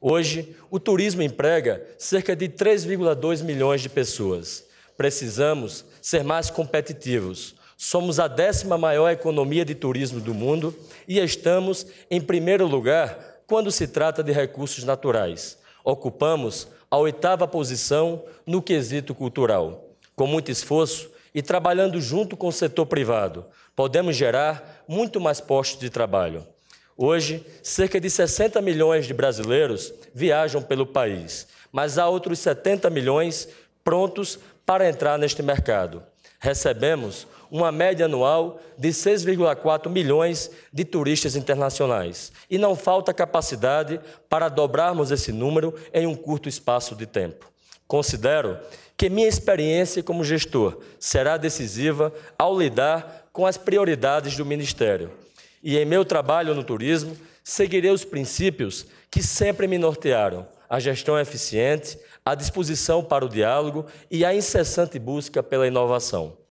Hoje, o turismo emprega cerca de 3,2 milhões de pessoas. Precisamos ser mais competitivos. Somos a décima maior economia de turismo do mundo e estamos em primeiro lugar quando se trata de recursos naturais. Ocupamos a oitava posição no quesito cultural. Com muito esforço e trabalhando junto com o setor privado, podemos gerar muito mais postos de trabalho. Hoje, cerca de 60 milhões de brasileiros viajam pelo país, mas há outros 70 milhões prontos para entrar neste mercado. Recebemos uma média anual de 6,4 milhões de turistas internacionais e não falta capacidade para dobrarmos esse número em um curto espaço de tempo. Considero que minha experiência como gestor será decisiva ao lidar com as prioridades do Ministério e em meu trabalho no turismo, seguirei os princípios que sempre me nortearam: a gestão eficiente, a disposição para o diálogo e a incessante busca pela inovação.